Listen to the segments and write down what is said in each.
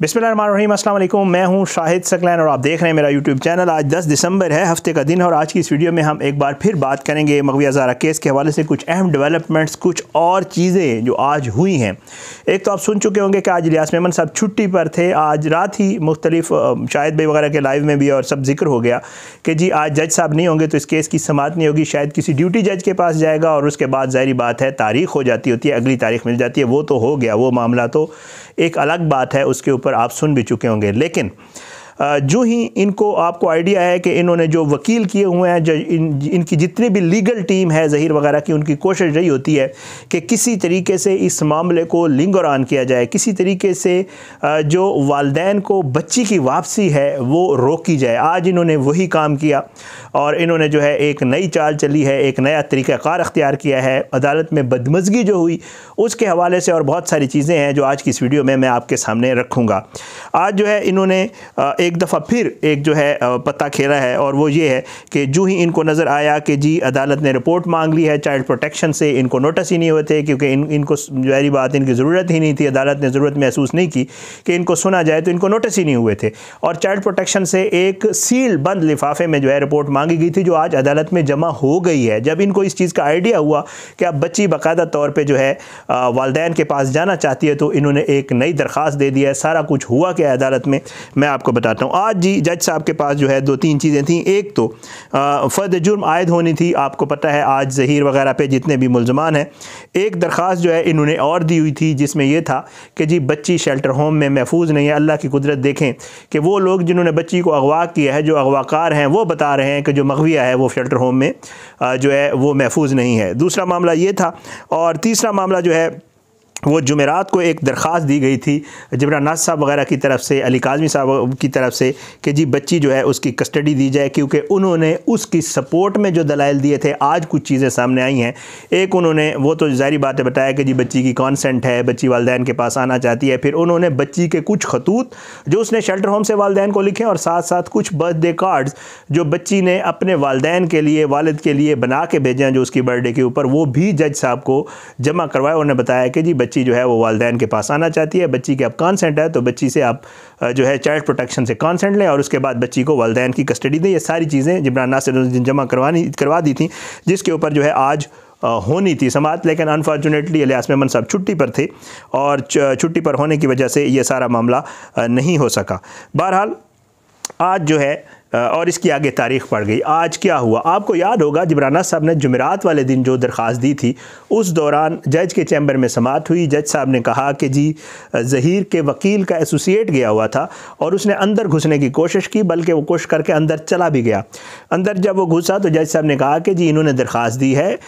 बिस्मिल्लाम मैं हूं शाहिद सकलैन और आप देख रहे हैं मेरा यूट्यूब चैनल आज 10 दिसंबर है हफ्ते का दिन है और आज की इस वीडियो में हम एक बार फिर बात करेंगे मगविया जारा केस के हवाले से कुछ अहम डेवलपमेंट्स कुछ और चीज़ें जो आज हुई हैं एक तो आप सुन चुके होंगे कि आज इलियास मेमन साहब छुट्टी पर थे आज रात ही मुख्तलिफ शाहिद भाई वगैरह के लाइव में भी और सब जिक्र हो गया कि जी आज जज साहब नहीं होंगे तो इस केस की समात नहीं होगी शायद किसी ड्यूटी जज के पास जाएगा और उसके बाद जहरी बात है तारीख हो जाती होती है अगली तारीख मिल जाती है वो तो हो गया वो मामला तो एक अलग बात है उसके ऊपर आप सुन भी चुके होंगे लेकिन जो ही इनको आपको आइडिया है कि इन्होंने जो वकील किए हुए हैं जो इन इनकी जितनी भी लीगल टीम है जहीर वगैरह की उनकी कोशिश यही होती है कि किसी तरीके से इस मामले को लिंगरान किया जाए किसी तरीके से जो वालदेन को बच्ची की वापसी है वो रोकी जाए आज इन्होंने वही काम किया और इन्होंने जो है एक नई चाल चली है एक नया तरीक़ाकार अख्तियार किया है अदालत में बदमजगी जो हुई उसके हवाले से और बहुत सारी चीज़ें हैं जो आज की इस वीडियो में मैं आपके सामने रखूँगा आज जो है इन्होंने एक दफ़ा फिर एक जो है पता खेला है और वो ये है कि जो ही इनको नज़र आया कि जी अदालत ने रिपोर्ट मांग ली है चाइल्ड प्रोटेक्शन से इनको नोटिस ही नहीं हुए थे क्योंकि इन इनको जहरी बात इनकी ज़रूरत ही नहीं थी अदालत ने ज़रूरत महसूस नहीं की कि इनको सुना जाए तो इनको नोटिस ही नहीं हुए थे और चाइल्ड प्रोटेक्शन से एक सील बंद लिफाफे में जो है रिपोर्ट मांगी गई थी जो आज अदालत में जमा हो गई है जब इनको इस चीज़ का आइडिया हुआ कि अब बच्ची बाकायदा तौर पर जो है वालदेन के पास जाना चाहती है तो इन्होंने एक नई दरख्वास्त दे दिया है सारा कुछ हुआ क्या अदालत में मैं आपको बताता हूँ आज जी जज साहब के पास जो है दो तीन चीज़ें थी एक तो फर्द जुर्म आयद होनी थी आपको पता है आज जहीर वगैरह पे जितने भी मुलजमान हैं एक दरख्वास्त जो है इन्होंने और दी हुई थी जिसमें यह था कि जी बच्ची शेल्टर होम में महफूज नहीं है अल्लाह की कुदरत देखें कि वो लोग जिन्होंने बच्ची को अगवा किया है जो अगवाकार हैं वो बता रहे हैं का जो मगविया है वो शेल्टर होम में जो है वो महफूज नहीं है दूसरा मामला ये था और तीसरा मामला जो है वो जुमेरात को एक दरख्वास्त दी गई थी जबरा नाज साहब वगैरह की तरफ से अली काजमी साहब की तरफ से कि जी बच्ची जो है उसकी कस्टडी दी जाए क्योंकि उन्होंने उसकी सपोर्ट में जो दलाइल दिए थे आज कुछ चीज़ें सामने आई हैं एक उन्होंने वो तो जारी बात है बताया कि जी बच्ची की कॉन्सेंट है बच्ची वालदेन के पास आना चाहती है फिर उन्होंने बच्ची के कुछ खतूत जो उसने शेल्टर होम से वालदेन को लिखे और साथ साथ कुछ बर्थडे कार्ड्स जो बच्ची ने अपने वालदेन के लिए वालद के लिए बना के भेजे हैं जो उसकी बर्थडे के ऊपर वो भी जज साहब को जमा करवाया उन्होंने बताया कि जी बच्ची जो है वो वालदेन के पास आना चाहती है बच्ची के अब कॉन्सेंट है तो बच्ची से आप जो है चाइल्ड प्रोटेक्शन से कॉन्सेंट लें और उसके बाद बच्ची को वालदेन की कस्टडी दें ये सारी चीज़ें जिमरान नासिर जमा करवानी करवा दी थी जिसके ऊपर जो है आज होनी थी समात लेकिन अनफॉर्चुनेटली अलियास मेमन साहब छुट्टी पर थे और छुट्टी पर होने की वजह से ये सारा मामला नहीं हो सका बहरहाल आज जो है और इसकी आगे तारीख पड़ गई आज क्या हुआ आपको याद होगा जबराना साहब ने जुमेरात वाले दिन जो दरख्वास्त दी थी उस दौरान जज के चैम्बर में समात हुई जज साहब ने कहा कि जी जहीर के वकील का एसोसिएट गया हुआ था और उसने अंदर घुसने की कोशिश की बल्कि वो कोशिश करके अंदर चला भी गया अंदर जब वो घुसा तो जज साहब ने कहा कि जी इन्होंने दरख्वास्त दी है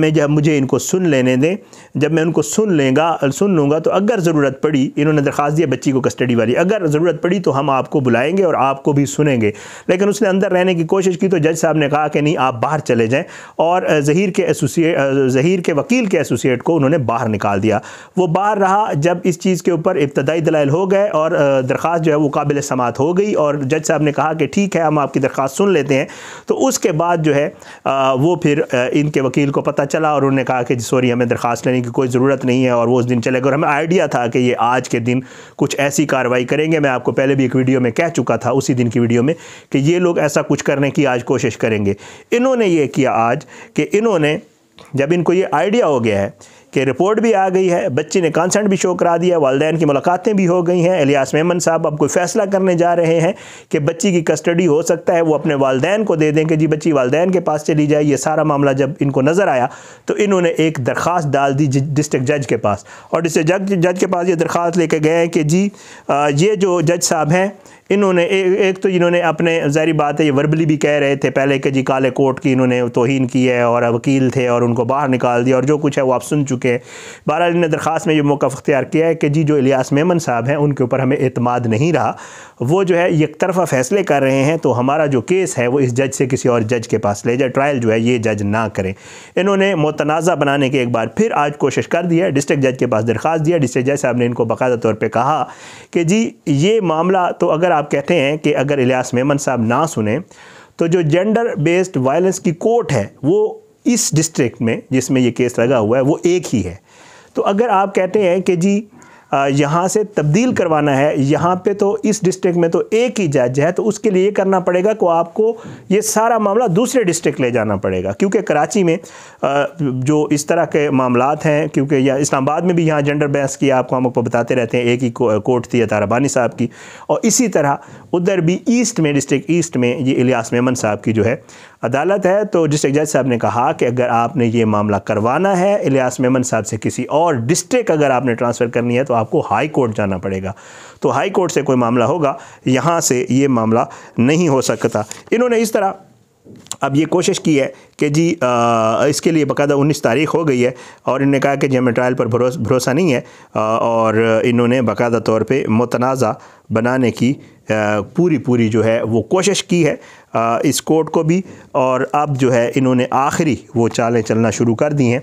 मैं जब मुझे इनको सुन लेने दें जब मैं उनको सुन लेंगा सुन लूँगा तो अगर ज़रूरत पड़ी इन्होंने दरख्वास्त दिया बच्ची को कस्टडी वाली अगर ज़रूरत पड़ी तो हम आपको बुलाएँगे और आपको भी सुनेंगे लेकिन उसने अंदर रहने की कोशिश की तो जज साहब ने कहा कि नहीं आप बाहर चले जाएँ और जहीर के एसोसिएट जहीर के वकील के एसोसिएट को उन्होंने बाहर निकाल दिया वो बाहर रहा जब इस चीज़ के ऊपर इब्तदाई दलाइल हो गए और दरख्वास्त जो है वो काबिल समात हो गई और जज साहब ने कहा कि ठीक है हम आपकी दरख्वास्त सुन लेते हैं तो उसके बाद जो है वो फिर इनके वकील को पता चला और उन्होंने कहा कि सॉरी हमें दरख्वास्त लेने की कोई ज़रूरत नहीं है और वो उस दिन चले गए और हमें आइडिया था कि ये आज के दिन कुछ ऐसी कार्रवाई करेंगे मैं आपको पहले भी एक वीडियो में कह चुका था उसी दिन की वीडियो में कि ये लोग ऐसा कुछ करने की आज कोशिश करेंगे इन्होंने ये किया आज कि इन्होंने जब इनको ये आइडिया हो गया है कि रिपोर्ट भी आ गई है बच्ची ने कंसेंट भी शो करा दिया वालदेन की मुलाकातें भी हो गई हैं अलियास मेमन साहब अब कोई फैसला करने जा रहे हैं कि बच्ची की कस्टडी हो सकता है वो अपने वालदेन को दे दें कि जी बच्ची वालदेन के पास चली जाए ये सारा मामला जब इनको नज़र आया तो इन्होंने एक दरख्वास्त डाल दी डिस्ट्रिक्ट जज के पास और डिस्ट्रिक्ट जज जज के पास ये दरख्वास्त लेके गए हैं कि जी ये जो जज साहब हैं इन्होंने ए, एक तो इन्होंने अपने ज़ाहरी बात है ये वर्बली भी कह रहे थे पहले कि जी काले कोर्ट की इन्होंने तोहन की है और वकील थे और उनको बाहर निकाल दिया और जो कुछ है वो आप सुन चुके हैं बहरहाल ने दरख्वास्त में ये मौका अख्तियार किया है कि जी जो इलियास मेमन साहब हैं उनके ऊपर हमें अतमाद नहीं रहा वो जो है एक तरफा फैसले कर रहे हैं तो हमारा जो केस है वो इस जज से किसी और जज के पास ले जाए ट्रायल जो है ये जज ना करें इन्होंने मतनाज़ा बनाने की एक बार फिर आज कोशिश कर दिया है डिस्ट्रिक्ट जज के पास दरख्वास्त दिया डिस्ट्रिक्ट जज साहब ने इनको बाकायदा तौर पर कहा कि जी ये मामला तो अगर साहब कहते हैं कि अगर इलियास मेमन साहब ना सुने तो जो जेंडर बेस्ड वायलेंस की कोर्ट है वो इस डिस्ट्रिक्ट में जिसमें ये केस लगा हुआ है वो एक ही है तो अगर आप कहते हैं कि जी यहाँ से तब्दील करवाना है यहाँ पे तो इस डिस्ट्रिक्ट में तो एक ही जज है तो उसके लिए करना पड़ेगा को आपको ये सारा मामला दूसरे डिस्ट्रिक्ट ले जाना पड़ेगा क्योंकि कराची में जो इस तरह के मामला हैं क्योंकि या इस्लामाबाद में भी यहाँ जेंडर बहस की आपको हम आपको बताते रहते हैं एक ही कोर्ट थी ताराबानी साहब की और इसी तरह उधर भी ईस्ट में डिस्ट्रिक्ट ईस्ट में ये इलियास मेमन साहब की जो है अदालत है तो डिस्ट्रिक्ट जज साहब ने कहा कि अगर आपने ये मामला करवाना है इलियास मेमन साहब से किसी और डिस्ट्रिक्ट अगर आपने ट्रांसफ़र करनी है तो आपको हाई कोर्ट जाना पड़ेगा तो हाई कोर्ट से कोई मामला होगा यहाँ से ये मामला नहीं हो सकता इन्होंने इस तरह अब ये कोशिश की है कि जी आ, इसके लिए बकायदा 19 तारीख हो गई है और इन्होंने कहा कि जी हमें ट्रायल पर भरोसा नहीं है आ, और इन्होंने बाकायदा तौर पे मतनाज़ा बनाने की आ, पूरी पूरी जो है वो कोशिश की है आ, इस कोर्ट को भी और अब जो है इन्होंने आखिरी वो चालें चलना शुरू कर दी हैं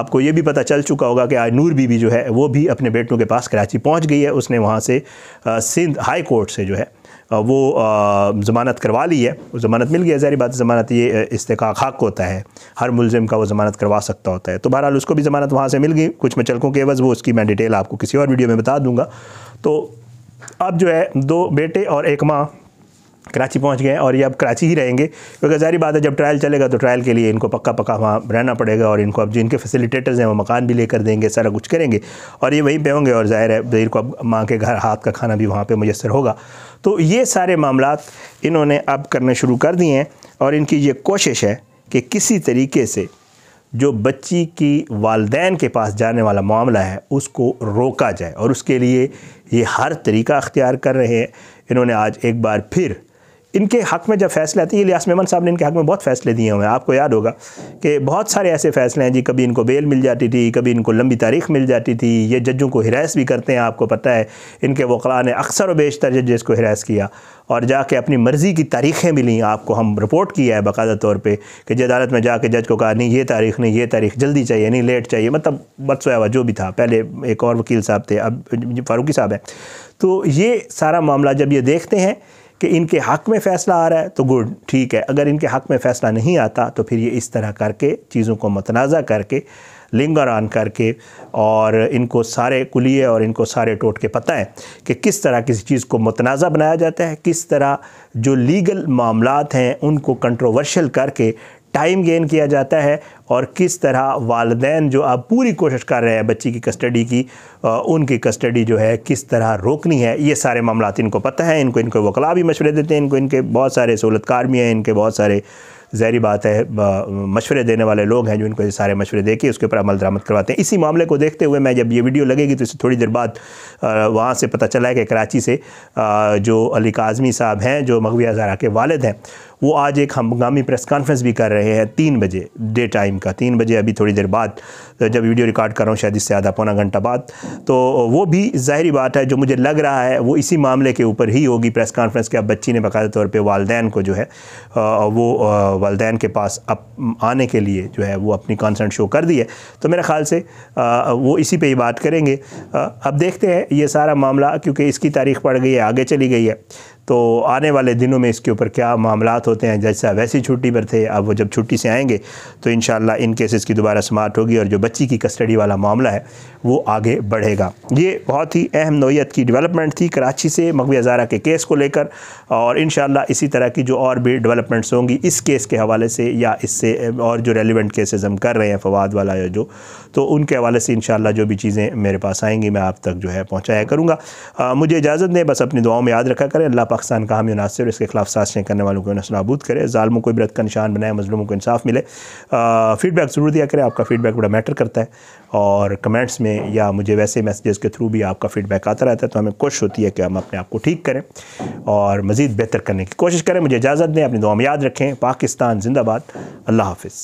आपको ये भी पता चल चुका होगा कि आज नूर बीबी जो है वो भी अपने बेटों के पास कराची पहुँच गई है उसने वहाँ से सिंध हाई कोर्ट से जो है वो ज़मानत करवा ली है वो ज़मानत मिल गई है ज़ाहिर बात ज़मानत ये इस्तेकाक हक होता है हर मुलजिम का वो ज़मानत करवा सकता होता है तो बहरहाल उसको भी ज़मानत वहाँ से मिल गई कुछ मैं चलकों के एवज़ वो उसकी मैं डिटेल आपको किसी और वीडियो में बता दूँगा तो अब जो है दो बेटे और एक माँ कराची पहुंच गए और ये अब कराची ही रहेंगे क्योंकि जारी बात है जब ट्रायल चलेगा तो ट्रायल के लिए इनको पक्का पक्का वहाँ रहना पड़ेगा और इनको अब जिनके फैसिलिटेटर्स हैं वो मकान भी लेकर देंगे सारा कुछ करेंगे और ये वहीं पे होंगे और ज़ाहिर है वजीर को अब माँ के घर हाथ का खाना भी वहाँ पर मैसर होगा तो ये सारे मामला इन्होंने अब करने शुरू कर दिए हैं और इनकी ये कोशिश है कि किसी तरीके से जो बच्ची की वालदेन के पास जाने वाला मामला है उसको रोका जाए और उसके लिए ये हर तरीका अख्तियार कर रहे हैं इन्होंने आज एक बार फिर इनके हक़ में जब फैसले आते हैं लिया मेमन साहब ने इनके हक़ में बहुत फैसले दिए हुए हैं आपको याद होगा कि बहुत सारे ऐसे फैसले हैं जी कभी इनको बेल मिल जाती थी कभी इनको लंबी तारीख मिल जाती थी ये जजों को हिरास भी करते हैं आपको पता है इनके वकला ने अक्सर व बेशतर जजेस को हिरास किया और जाके अपनी मर्ज़ी की तारीखें भी लीं आपको हम रिपोर्ट किया है बाकायदा तौर पर कि अदालत में जाके जज को कहा नहीं ये तारीख नहीं ये तारीख जल्दी चाहिए नहीं लेट चाहिए मतलब बदसोया जो भी था पहले एक और वकील साहब थे अब फारूकी साहब हैं तो ये सारा मामला जब ये देखते हैं कि इनके हक़ में फ़ैसला आ रहा है तो गुड ठीक है अगर इनके हक़ में फ़ैसला नहीं आता तो फिर ये इस तरह करके चीज़ों को मतनाज़ा करके लिंगर ऑन करके और इनको सारे कुलिए और इनको सारे टोट के पता है कि किस तरह किसी चीज़ को मतनाज़ा बनाया जाता है किस तरह जो लीगल मामला हैं उनको कंट्रोवर्शल करके टाइम गेन किया जाता है और किस तरह वालदेन जो आप पूरी कोशिश कर रहे हैं बच्ची की कस्टडी की उनकी कस्टडी जो है किस तरह रोकनी है ये सारे मामला इनको पता है इनको इनको वकला भी मशवरे देते हैं इनको इनके बहुत सारे सहूलतकार भी हैं इनके बहुत सारे जहरी बात है मशवरे देने वाले लोग हैं जो इनको ये सारे मशवरे दे के उसके ऊपर अमल दरामद करवाते हैं इसी मामले को देखते हुए मैं जब ये वीडियो लगेगी तो इससे थोड़ी देर बाद वहाँ से पता चला है कि कराची से जो अली काजमी साहब हैं जो मगविया हजारा के वालद हैं वो आज एक हंगामी प्रेस कॉन्फ्रेंस भी कर रहे हैं तीन बजे डे टाइम का तीन बजे अभी थोड़ी देर बाद जब वीडियो रिकॉर्ड कर रहा हूँ शायद इससे आधा पौना घंटा बाद तो वो भी ज़ाहरी बात है जो मुझे लग रहा है वो इसी मामले के ऊपर ही होगी प्रेस कॉन्फ्रेंस के अब बच्ची ने बाकायदा तौर पर वालदेन को जो है वो वालदेन के पास अब आने के लिए जो है वो अपनी कॉन्सेंट शो कर दी है तो मेरे ख्याल से वो इसी पर ही बात करेंगे अब देखते हैं ये सारा मामला क्योंकि इसकी तारीख पड़ गई है आगे चली गई है तो आने वाले दिनों में इसके ऊपर क्या मामला होते हैं जैसा वैसी छुट्टी पर थे अब वो जब छुट्टी से आएंगे तो इन इन केसेस की दोबारा समाप्त होगी और जो बच्ची की कस्टडी वाला मामला है वो आगे बढ़ेगा ये बहुत ही अहम नोयत की डेवलपमेंट थी कराची से मकवी हज़ारा के केस को लेकर और इन इसी तरह की जो और भी डेवलपमेंट्स होंगी इस केस के हवाले से या इससे और जो रेलिवेंट केसेज़ हम कर रहे हैं फवाद वाला या जो तो उनके हवाले से इन जो भी चीज़ें मेरे पास आएँगी मैं आप तक जो है पहुँचाया करूँगा मुझे इजाज़त दें बस अपनी दुआओं में याद रखा करें अल्लाह पाकिस्तान का हामी नासिर इसके खिलाफ साजिशें करने वालों को नबूद करे ालमों को इबरत का निशान बनाए मजलूमों को इंसाफ मिले फ़ीडबैक ज़रूर दिया करें आपका फ़ीडबैक बड़ा मैटर करता है और कमेंट्स में या मुझे वैसे मैसेजेस के थ्रू भी आपका फ़ीडबैक आता रहता है तो हमें कोशिश होती है कि हम अपने आप को ठीक करें और मज़ीद बेहतर करने की कोशिश करें मुझे इजाज़त दें अपनी दुआ में याद रखें पाकिस्तान जिंदाबाद अल्लाह हाफिज़